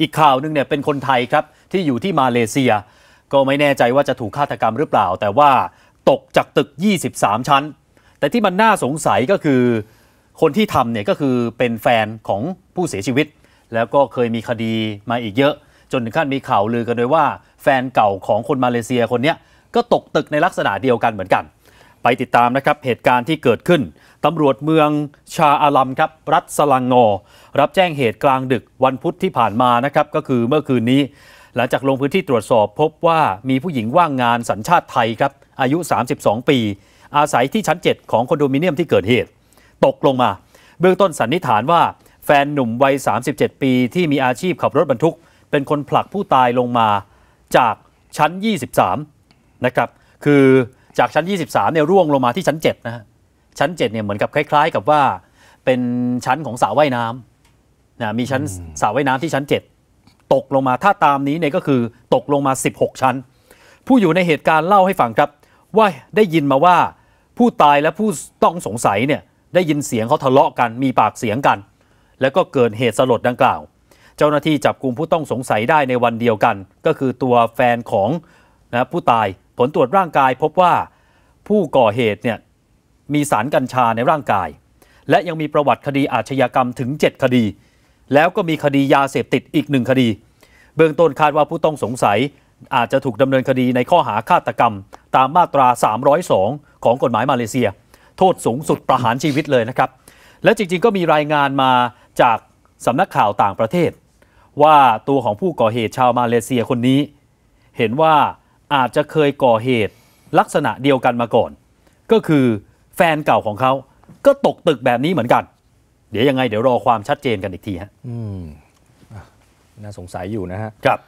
อีกข่าวหนึ่งเนี่ยเป็นคนไทยครับที่อยู่ที่มาเลเซีย ก็ไม่แน่ใจว่าจะถูกฆาตกรรมหรือเปล่า แต่ว่าตกจากตึก 23 ชั้น แต่ที่มันน่าสงสัยก็คือ คนที่ทำเนี่ยก็คือเป็นแฟนของผู้เสียชีวิต แล้วก็เคยมีคดีมาอีกเยอะ จนถึงขั้นมีข่าวลือกันด้วยว่าแฟนเก่าของคนมาเลเซียคนนี้ก็ตกตึกในลักษณะเดียวกันเหมือนกันไปติดตามนะครับเหตุการณ์ที่เกิดขึ้นตำรวจเมืองชาอาลัมครับรัฐสลังงอ รับแจ้งเหตุกลางดึกวันพุธที่ผ่านมานะครับก็คือเมื่อคืนนี้ หลังจากลงพื้นที่ตรวจสอบพบว่ามีผู้หญิงว่างงานสัญชาติไทยครับอายุ 32 ปี อาศัยที่ชั้น 7 ของคอนโดมิเนียมที่เกิดเหตุ ตกลงมา เบื้องต้นสันนิษฐานว่าแฟนหนุ่มวัย 37 ปี ที่มีอาชีพขับรถบรรทุก เป็นคนผลักผู้ตายลงมาจากชั้น 23 นะครับคือจากชั้น 23 เนี่ยร่วงลงมาที่ชั้น 7 นะฮะ ชั้น 7 เนี่ยเหมือนกับคล้ายๆกับว่าเป็นชั้นของสระว่ายน้ำนะ มีชั้นสระว่ายน้ำที่ชั้น 7 ตกลงมา ถ้าตามนี้เนี่ยก็คือตกลงมา 16 ชั้น ผู้อยู่ในเหตุการณ์เล่าให้ฟังครับว่าได้ยินมาว่าผู้ตายและผู้ต้องสงสัยเนี่ยได้ยินเสียงเขาทะเลาะกันมีปากเสียงกัน แล้วก็เกิดเหตุสลดดังกล่าว เจ้าหน้าที่จับกลุ่มผู้ต้องสงสัยได้ในวันเดียวกัน ก็คือตัวแฟนของนะผู้ตายผลตรวจร่างกายพบว่าผู้ก่อเหตุเนี่ยมีสารกัญชาในร่างกาย และยังมีประวัติคดีอาชญากรรมถึง 7 คดี แล้วก็มีคดียาเสพติดอีกหนึ่งคดี เบื้องต้นคาดว่าผู้ต้องสงสัยอาจจะถูกดำเนินคดีในข้อหาฆาตกรรม ตามมาตรา 302 ของกฎหมายมาเลเซีย โทษสูงสุดประหารชีวิตเลยนะครับ และจริงๆก็มีรายงานมาจากสำนักข่าวต่างประเทศว่าตัวของผู้ก่อเหตุชาวมาเลเซียคนนี้เห็นว่าอาจจะเคยก่อเหตุลักษณะเดียวกันมาก่อน ก็คือแฟนเก่าของเขา ก็ตกตึกแบบนี้เหมือนกัน เดี๋ยวยังไง เดี๋ยวรอความชัดเจนกันอีกทีฮะน่าสงสัยอยู่นะฮะครับ